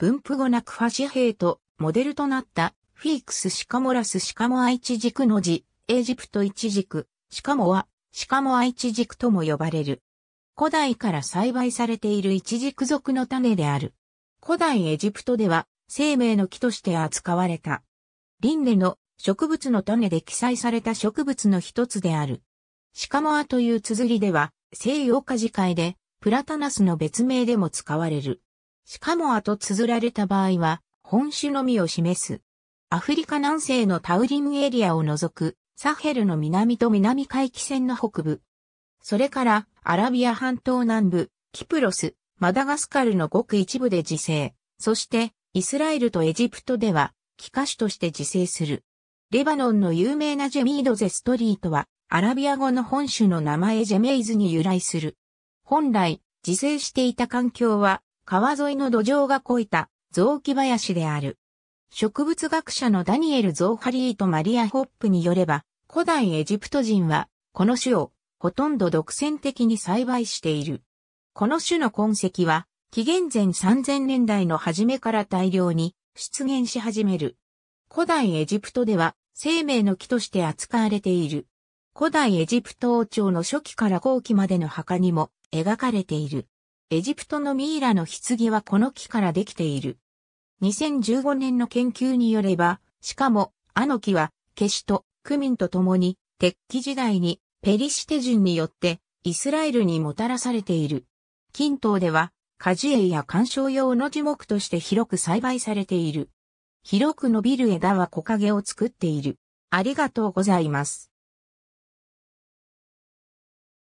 分布後なくファ紙幣とモデルとなったフィークスシカモラスシカモアイチの字、エジプトイチシカモは、シカモアイチとも呼ばれる。古代から栽培されているイチジ属の種である。古代エジプトでは生命の木として扱われた。リンネの植物の種で記載された植物の一つである。シカモアという綴りでは西洋家事会でプラタナスの別名でも使われる。しかもあと綴られた場合は、本種のみを示す。アフリカ南西のタウリムエリアを除く、サヘルの南と南海岸線の北部。それから、アラビア半島南部、キプロス、マダガスカルのごく一部で自生。そして、イスラエルとエジプトでは、気化種として自生する。レバノンの有名なジェミードゼストリートは、アラビア語の本種の名前ジェメイズに由来する。本来、自生していた環境は、川沿いの土壌が濃いた雑木林である。植物学者のダニエル・ゾーハリーとマリア・ホップによれば、古代エジプト人は、この種をほとんど独占的に栽培している。この種の痕跡は、紀元前3000年代の初めから大量に出現し始める。古代エジプトでは生命の木として扱われている。古代エジプト王朝の初期から後期までの墓にも描かれている。エジプトのミイラの棺はこの木からできている。2015年の研究によれば、しかも、あの木は、ケシとクミンと共に、鉄器時代にペリシテ人によってイスラエルにもたらされている。近東では、果樹園や観賞用の樹木として広く栽培されている。広く伸びる枝は木陰を作っている。ありがとうございます。